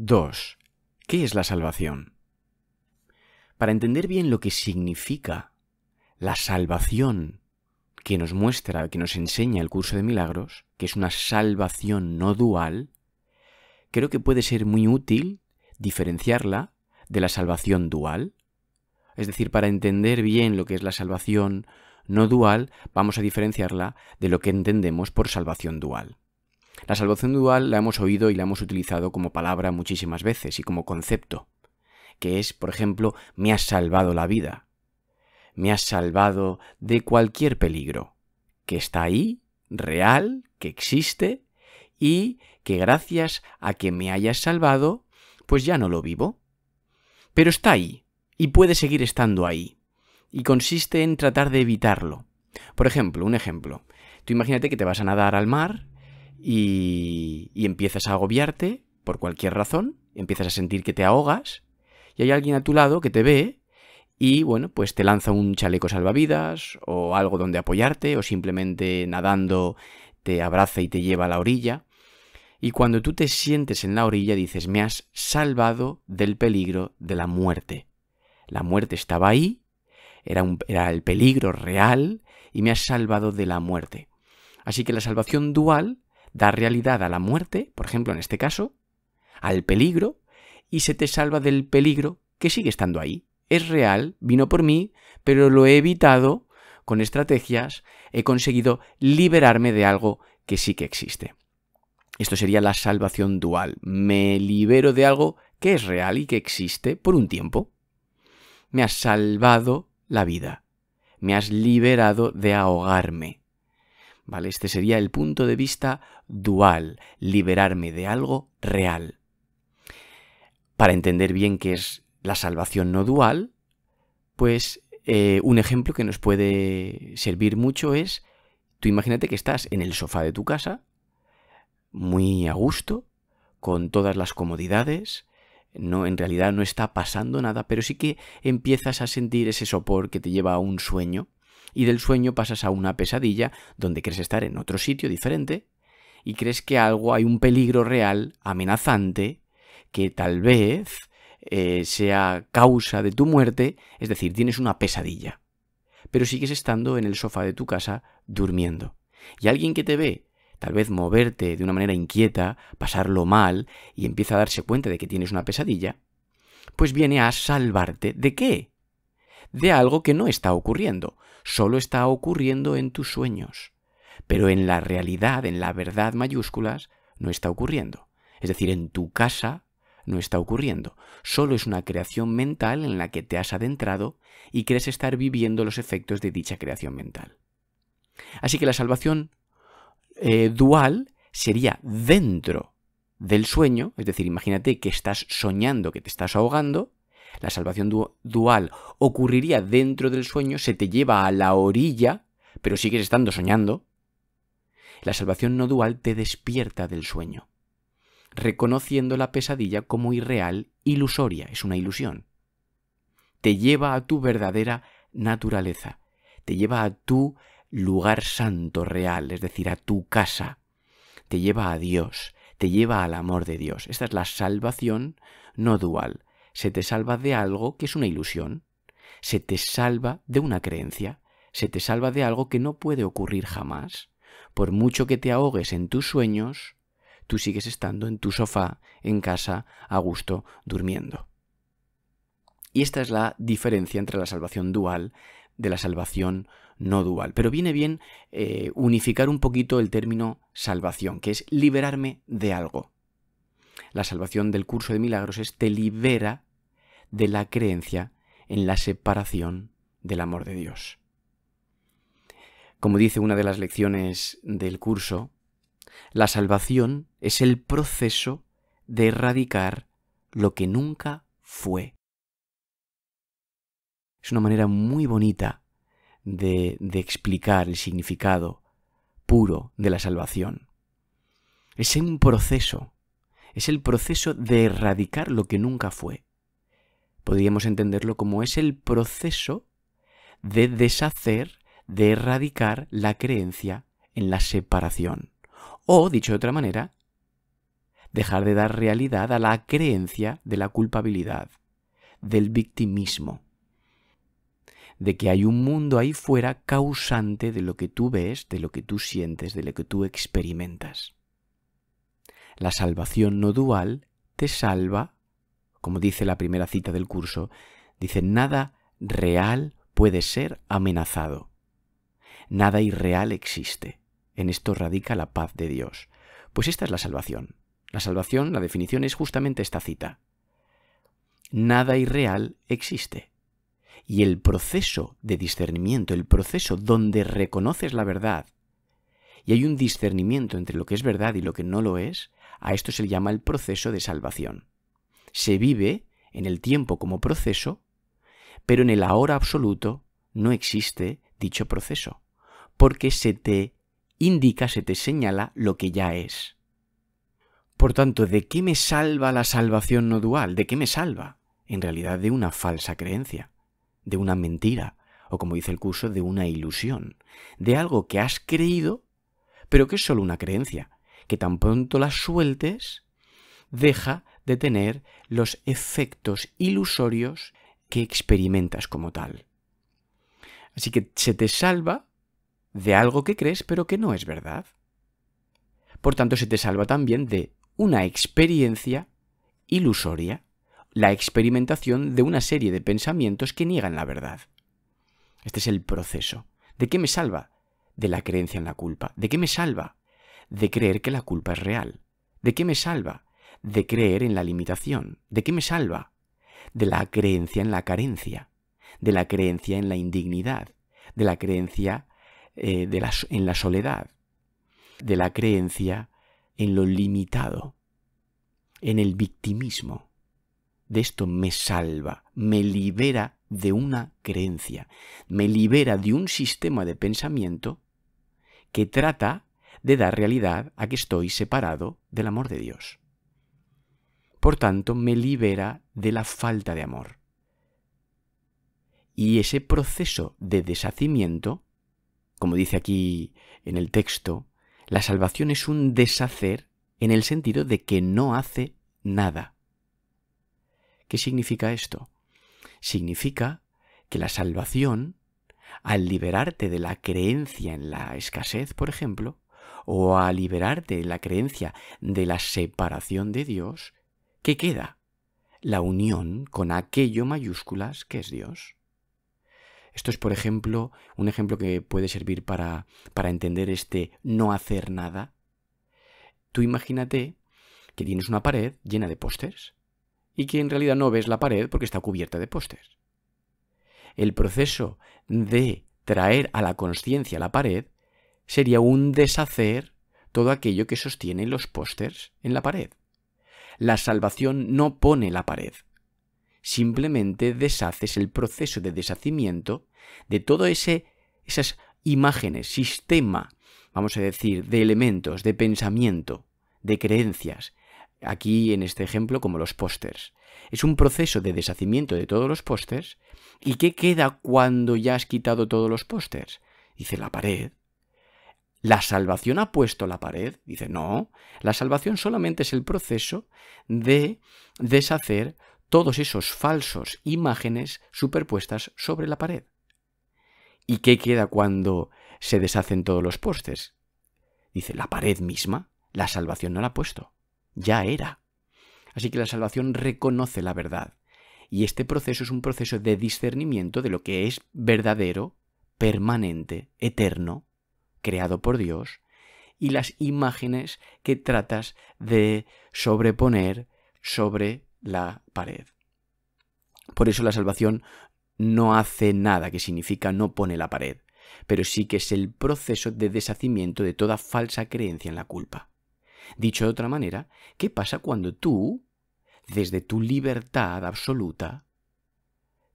2. ¿Qué es la salvación? Para entender bien lo que significa la salvación que nos muestra, que nos enseña el curso de milagros, que es una salvación no dual, creo que puede ser muy útil diferenciarla de la salvación dual. Es decir, para entender bien lo que es la salvación no dual, vamos a diferenciarla de lo que entendemos por salvación dual. La salvación dual la hemos oído y la hemos utilizado como palabra muchísimas veces y como concepto, que es, por ejemplo, me has salvado la vida, me has salvado de cualquier peligro, que está ahí, real, que existe, y que gracias a que me hayas salvado, pues ya no lo vivo. Pero está ahí, y puede seguir estando ahí, y consiste en tratar de evitarlo. Por ejemplo, un ejemplo. Tú imagínate que te vas a nadar al mar y, empiezas a agobiarte por cualquier razón, empiezas a sentir que te ahogas y hay alguien a tu lado que te ve y bueno, pues te lanza un chaleco salvavidas o algo donde apoyarte o simplemente nadando te abraza y te lleva a la orilla. Y cuando tú te sientes en la orilla dices, me has salvado del peligro de la muerte. La muerte estaba ahí, era, era el peligro real y me has salvado de la muerte. Así que la salvación dual Da realidad a la muerte, por ejemplo en este caso, al peligro, y se te salva del peligro que sigue estando ahí. Es real, vino por mí, pero lo he evitado con estrategias, he conseguido liberarme de algo que sí que existe. Esto sería la salvación dual. Me libero de algo que es real y que existe por un tiempo. Me has salvado la vida. Me has liberado de ahogarme. ¿Vale? Este sería el punto de vista dual, liberarme de algo real. Para entender bien qué es la salvación no dual, pues eh, un ejemplo que nos puede servir mucho es, tú imagínate que estás en el sofá de tu casa, muy a gusto, con todas las comodidades, no, en realidad no está pasando nada, pero sí que empiezas a sentir ese sopor que te lleva a un sueño, y del sueño pasas a una pesadilla donde crees estar en otro sitio diferente y crees que algo hay un peligro real, amenazante, que tal vez eh, sea causa de tu muerte, es decir, tienes una pesadilla. Pero sigues estando en el sofá de tu casa durmiendo. Y alguien que te ve, tal vez moverte de una manera inquieta, pasarlo mal, y empieza a darse cuenta de que tienes una pesadilla, pues viene a salvarte de qué? De algo que no está ocurriendo, solo está ocurriendo en tus sueños, pero en la realidad, en la verdad mayúsculas, no está ocurriendo. Es decir, en tu casa no está ocurriendo, solo es una creación mental en la que te has adentrado y crees estar viviendo los efectos de dicha creación mental. Así que la salvación eh, dual sería dentro del sueño, es decir, imagínate que estás soñando que te estás ahogando, la salvación dual ocurriría dentro del sueño, se te lleva a la orilla, pero sigues estando soñando. La salvación no dual te despierta del sueño, reconociendo la pesadilla como irreal, ilusoria, es una ilusión. Te lleva a tu verdadera naturaleza, te lleva a tu lugar santo real, es decir, a tu casa, te lleva a Dios, te lleva al amor de Dios. Esta es la salvación no dual, se te salva de algo que es una ilusión, se te salva de una creencia, se te salva de algo que no puede ocurrir jamás. Por mucho que te ahogues en tus sueños, tú sigues estando en tu sofá, en casa, a gusto, durmiendo. Y esta es la diferencia entre la salvación dual de la salvación no dual. Pero viene bien eh, unificar un poquito el término salvación, que es liberarme de algo. La salvación del curso de milagros es te libera de la creencia en la separación del amor de Dios. Como dice una de las lecciones del curso, la salvación es el proceso de erradicar lo que nunca fue. Es una manera muy bonita de, de, explicar el significado puro de la salvación. Es un proceso, es el proceso de erradicar lo que nunca fue podríamos entenderlo como es el proceso de deshacer, de erradicar la creencia en la separación. O, dicho de otra manera, dejar de dar realidad a la creencia de la culpabilidad, del victimismo, de que hay un mundo ahí fuera causante de lo que tú ves, de lo que tú sientes, de lo que tú experimentas. La salvación no dual te salva como dice la primera cita del curso, dice, nada real puede ser amenazado. Nada irreal existe. En esto radica la paz de Dios. Pues esta es la salvación. La salvación, la definición es justamente esta cita. Nada irreal existe. Y el proceso de discernimiento, el proceso donde reconoces la verdad y hay un discernimiento entre lo que es verdad y lo que no lo es, a esto se le llama el proceso de salvación se vive en el tiempo como proceso, pero en el ahora absoluto no existe dicho proceso, porque se te indica, se te señala lo que ya es. Por tanto, ¿de qué me salva la salvación no dual? ¿De qué me salva? En realidad de una falsa creencia, de una mentira, o como dice el curso, de una ilusión, de algo que has creído, pero que es solo una creencia, que tan pronto la sueltes, deja de tener los efectos ilusorios que experimentas como tal. Así que se te salva de algo que crees pero que no es verdad. Por tanto, se te salva también de una experiencia ilusoria, la experimentación de una serie de pensamientos que niegan la verdad. Este es el proceso. ¿De qué me salva? De la creencia en la culpa. ¿De qué me salva? De creer que la culpa es real. ¿De qué me salva? de creer en la limitación. ¿De qué me salva? De la creencia en la carencia, de la creencia en la indignidad, de la creencia eh, en la soledad, de la creencia en lo limitado, en el victimismo. De esto me salva, me libera de una creencia, me libera de un sistema de pensamiento que trata de dar realidad a que estoy separado del amor de Dios. Por tanto, me libera de la falta de amor. Y ese proceso de deshacimiento, como dice aquí en el texto, la salvación es un deshacer en el sentido de que no hace nada. ¿Qué significa esto? Significa que la salvación, al liberarte de la creencia en la escasez, por ejemplo, o al liberarte de la creencia de la separación de Dios, ¿Qué queda? La unión con aquello mayúsculas que es Dios. Esto es, por ejemplo, un ejemplo que puede servir para, para entender este no hacer nada. Tú imagínate que tienes una pared llena de pósters y que en realidad no ves la pared porque está cubierta de pósters. El proceso de traer a la conciencia la pared sería un deshacer todo aquello que sostiene los pósters en la pared. La salvación no pone la pared, simplemente deshaces el proceso de deshacimiento de todo ese esas imágenes, sistema, vamos a decir, de elementos, de pensamiento, de creencias. Aquí en este ejemplo como los pósters. Es un proceso de deshacimiento de todos los pósters. ¿Y qué queda cuando ya has quitado todos los pósters? Dice la pared, ¿La salvación ha puesto la pared? Dice, no, la salvación solamente es el proceso de deshacer todos esos falsos imágenes superpuestas sobre la pared. ¿Y qué queda cuando se deshacen todos los postes? Dice, la pared misma, la salvación no la ha puesto, ya era. Así que la salvación reconoce la verdad. Y este proceso es un proceso de discernimiento de lo que es verdadero, permanente, eterno, creado por Dios y las imágenes que tratas de sobreponer sobre la pared. Por eso la salvación no hace nada, que significa no pone la pared, pero sí que es el proceso de deshacimiento de toda falsa creencia en la culpa. Dicho de otra manera, ¿qué pasa cuando tú, desde tu libertad absoluta,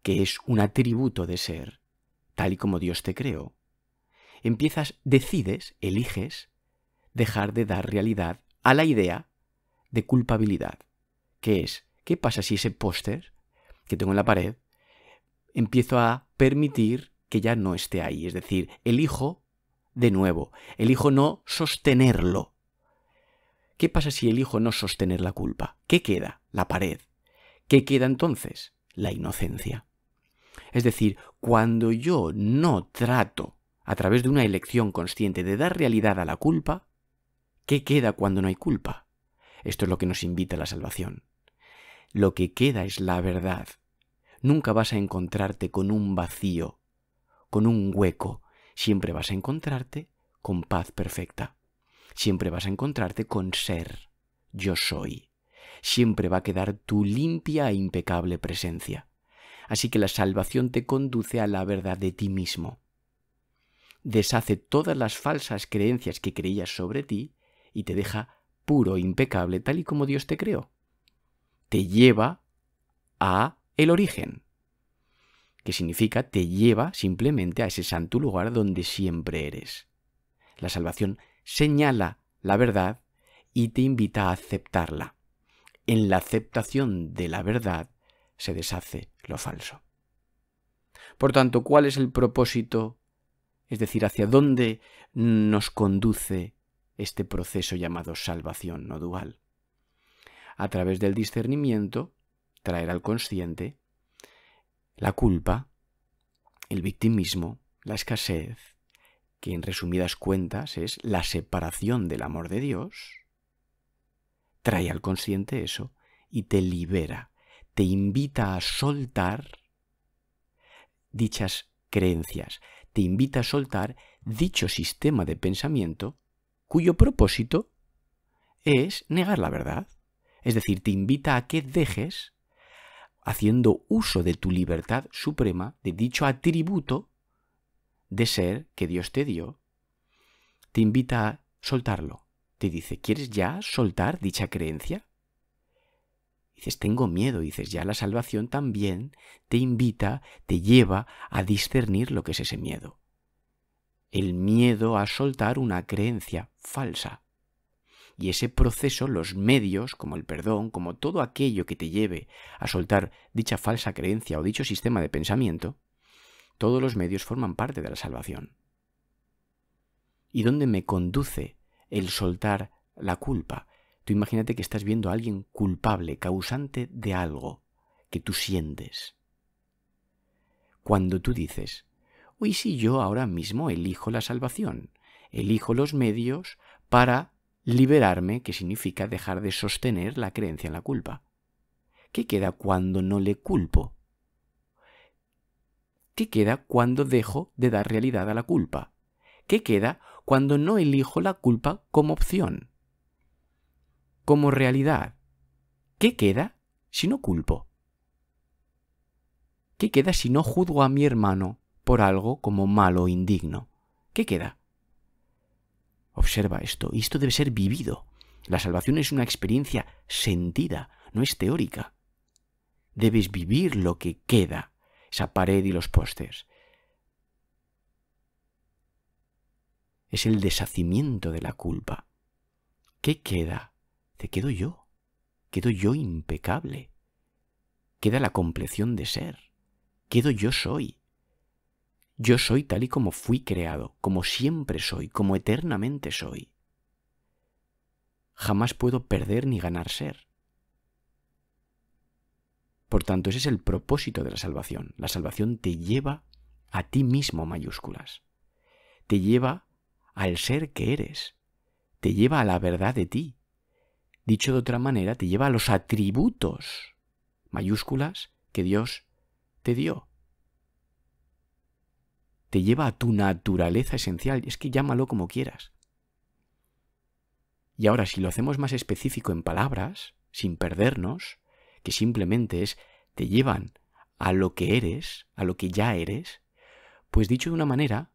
que es un atributo de ser, tal y como Dios te creó, empiezas, decides, eliges dejar de dar realidad a la idea de culpabilidad, que es, ¿qué pasa si ese póster que tengo en la pared empiezo a permitir que ya no esté ahí? Es decir, elijo de nuevo, elijo no sostenerlo. ¿Qué pasa si elijo no sostener la culpa? ¿Qué queda? La pared. ¿Qué queda entonces? La inocencia. Es decir, cuando yo no trato a través de una elección consciente de dar realidad a la culpa, ¿qué queda cuando no hay culpa? Esto es lo que nos invita a la salvación. Lo que queda es la verdad. Nunca vas a encontrarte con un vacío, con un hueco. Siempre vas a encontrarte con paz perfecta. Siempre vas a encontrarte con ser. Yo soy. Siempre va a quedar tu limpia e impecable presencia. Así que la salvación te conduce a la verdad de ti mismo deshace todas las falsas creencias que creías sobre ti y te deja puro, impecable, tal y como Dios te creó. Te lleva a el origen, que significa te lleva simplemente a ese santo lugar donde siempre eres. La salvación señala la verdad y te invita a aceptarla. En la aceptación de la verdad se deshace lo falso. Por tanto, ¿cuál es el propósito es decir, hacia dónde nos conduce este proceso llamado salvación no dual. A través del discernimiento, traer al consciente la culpa, el victimismo, la escasez, que en resumidas cuentas es la separación del amor de Dios, trae al consciente eso y te libera, te invita a soltar dichas creencias, te invita a soltar dicho sistema de pensamiento cuyo propósito es negar la verdad. Es decir, te invita a que dejes, haciendo uso de tu libertad suprema, de dicho atributo de ser que Dios te dio, te invita a soltarlo. Te dice, ¿quieres ya soltar dicha creencia? Dices, tengo miedo. Dices, ya la salvación también te invita, te lleva a discernir lo que es ese miedo. El miedo a soltar una creencia falsa. Y ese proceso, los medios, como el perdón, como todo aquello que te lleve a soltar dicha falsa creencia o dicho sistema de pensamiento, todos los medios forman parte de la salvación. ¿Y dónde me conduce el soltar la culpa, Tú imagínate que estás viendo a alguien culpable, causante de algo que tú sientes. Cuando tú dices, uy, si yo ahora mismo elijo la salvación, elijo los medios para liberarme, que significa dejar de sostener la creencia en la culpa. ¿Qué queda cuando no le culpo? ¿Qué queda cuando dejo de dar realidad a la culpa? ¿Qué queda cuando no elijo la culpa como opción? como realidad, ¿qué queda si no culpo? ¿Qué queda si no juzgo a mi hermano por algo como malo o indigno? ¿Qué queda? Observa esto, y esto debe ser vivido. La salvación es una experiencia sentida, no es teórica. Debes vivir lo que queda, esa pared y los postes. Es el deshacimiento de la culpa. ¿Qué queda quedo yo, quedo yo impecable, queda la compleción de ser, quedo yo soy. Yo soy tal y como fui creado, como siempre soy, como eternamente soy. Jamás puedo perder ni ganar ser. Por tanto, ese es el propósito de la salvación. La salvación te lleva a ti mismo mayúsculas. Te lleva al ser que eres. Te lleva a la verdad de ti. Dicho de otra manera, te lleva a los atributos mayúsculas que Dios te dio. Te lleva a tu naturaleza esencial, es que llámalo como quieras. Y ahora, si lo hacemos más específico en palabras, sin perdernos, que simplemente es te llevan a lo que eres, a lo que ya eres, pues dicho de una manera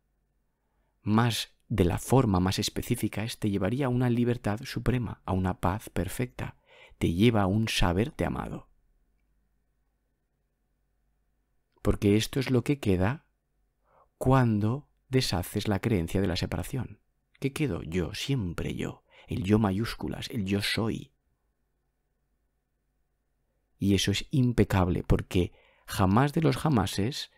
más de la forma más específica este te llevaría a una libertad suprema, a una paz perfecta, te lleva a un saberte amado. Porque esto es lo que queda cuando deshaces la creencia de la separación. ¿Qué quedo? Yo, siempre yo, el yo mayúsculas, el yo soy. Y eso es impecable porque jamás de los jamases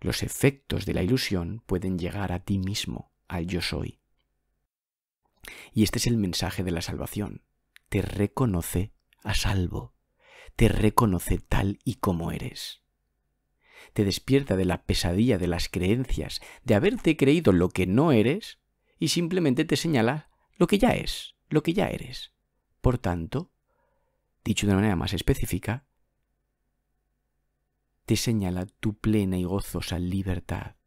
los efectos de la ilusión pueden llegar a ti mismo al yo soy. Y este es el mensaje de la salvación. Te reconoce a salvo. Te reconoce tal y como eres. Te despierta de la pesadilla de las creencias, de haberte creído lo que no eres y simplemente te señala lo que ya es, lo que ya eres. Por tanto, dicho de una manera más específica, te señala tu plena y gozosa libertad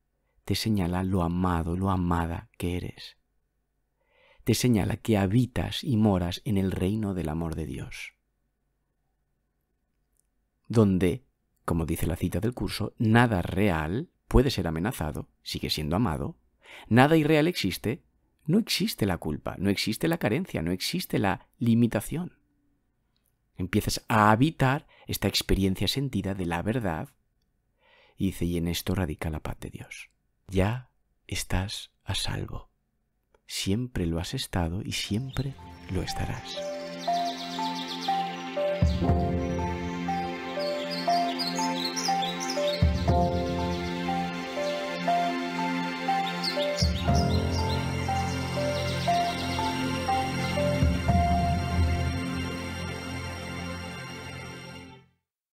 te señala lo amado, lo amada que eres. Te señala que habitas y moras en el reino del amor de Dios, donde, como dice la cita del curso, nada real puede ser amenazado, sigue siendo amado, nada irreal existe, no existe la culpa, no existe la carencia, no existe la limitación. Empiezas a habitar esta experiencia sentida de la verdad y dice, y en esto radica la paz de Dios ya estás a salvo. Siempre lo has estado y siempre lo estarás.